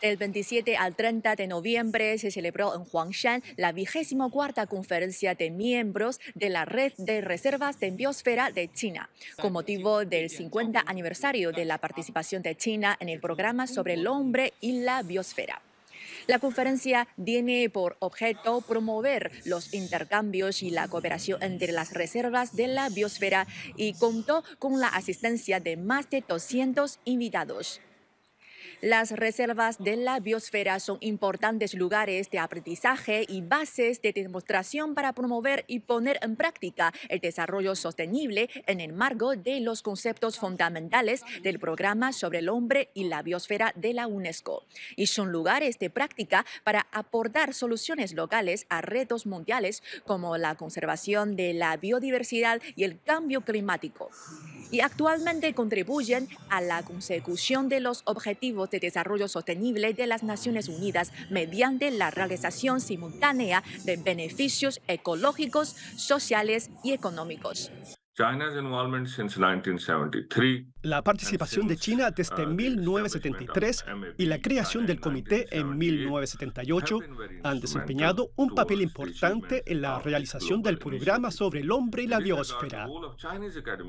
El 27 al 30 de noviembre se celebró en Huangshan la 24 cuarta conferencia de miembros de la Red de Reservas de Biosfera de China, con motivo del 50 aniversario de la participación de China en el programa sobre el hombre y la biosfera. La conferencia tiene por objeto promover los intercambios y la cooperación entre las reservas de la biosfera y contó con la asistencia de más de 200 invitados. Las reservas de la biosfera son importantes lugares de aprendizaje y bases de demostración para promover y poner en práctica el desarrollo sostenible en el marco de los conceptos fundamentales del programa sobre el hombre y la biosfera de la UNESCO. Y son lugares de práctica para aportar soluciones locales a retos mundiales como la conservación de la biodiversidad y el cambio climático. Y actualmente contribuyen a la consecución de los objetivos de Desarrollo Sostenible de las Naciones Unidas mediante la realización simultánea de beneficios ecológicos, sociales y económicos. La participación de China desde 1973 uh, y la creación del comité en 1978 han desempeñado un papel importante en la realización del programa sobre el hombre y la biosfera.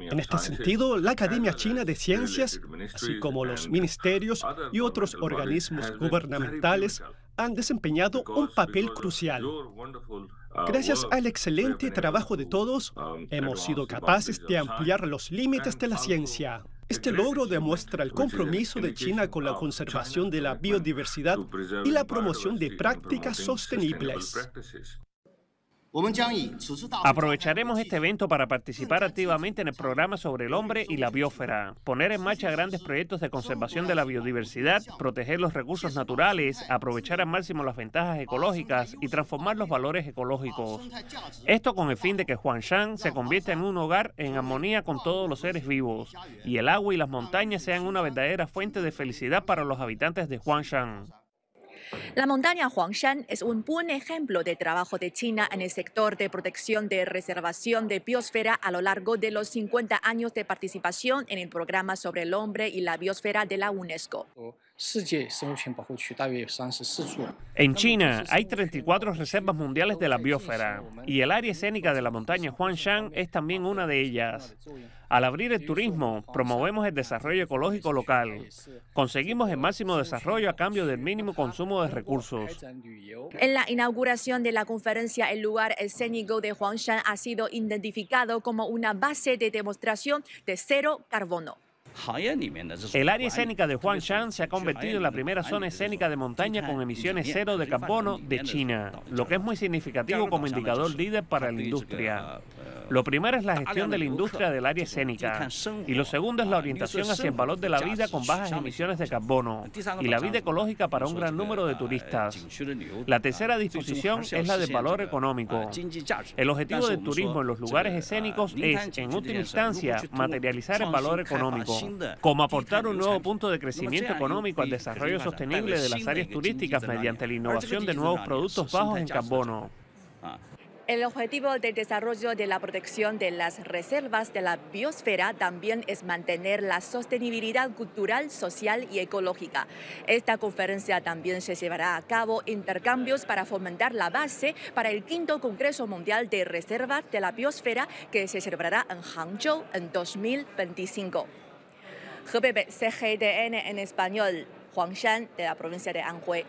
En este sentido, la Academia China de Ciencias, así como los ministerios y otros organismos gubernamentales, han desempeñado un papel crucial. Ah, Gracias al excelente trabajo de todos, um, hemos sido capaces de ampliar los límites de la ciencia. Este logro demuestra el compromiso de China con la conservación de la biodiversidad y la promoción de prácticas sostenibles. Aprovecharemos este evento para participar activamente en el programa sobre el hombre y la biósfera, poner en marcha grandes proyectos de conservación de la biodiversidad, proteger los recursos naturales, aprovechar al máximo las ventajas ecológicas y transformar los valores ecológicos. Esto con el fin de que Huangshan se convierta en un hogar en armonía con todos los seres vivos y el agua y las montañas sean una verdadera fuente de felicidad para los habitantes de Huangshan. La montaña Huangshan es un buen ejemplo de trabajo de China en el sector de protección de reservación de biosfera a lo largo de los 50 años de participación en el programa sobre el hombre y la biosfera de la UNESCO. En China hay 34 reservas mundiales de la biosfera y el área escénica de la montaña Huangshan es también una de ellas. Al abrir el turismo, promovemos el desarrollo ecológico local. Conseguimos el máximo desarrollo a cambio del mínimo consumo de recursos. En la inauguración de la conferencia, el lugar escénico de Huangshan ha sido identificado como una base de demostración de cero carbono. El área escénica de Huangshan se ha convertido en la primera zona escénica de montaña con emisiones cero de carbono de China, lo que es muy significativo como indicador líder para la industria. Lo primero es la gestión de la industria del área escénica y lo segundo es la ah, orientación hacia el valor de la vida con bajas emisiones de carbono y la vida ecológica para un gran número de eh, turistas. La tercera ah, disposición es la de valor económico. Ah, el objetivo del turismo en los lugares escénicos es, en última instancia, materializar el valor económico como aportar un nuevo punto de crecimiento económico al desarrollo sostenible de las áreas turísticas mediante la innovación de nuevos productos bajos en carbono. Ah. El objetivo del desarrollo de la protección de las reservas de la biosfera también es mantener la sostenibilidad cultural, social y ecológica. Esta conferencia también se llevará a cabo intercambios para fomentar la base para el quinto Congreso Mundial de Reservas de la Biosfera que se celebrará en Hangzhou en 2025. 河北北 CGTN en español, Huangshan, de la provincia de Anhui.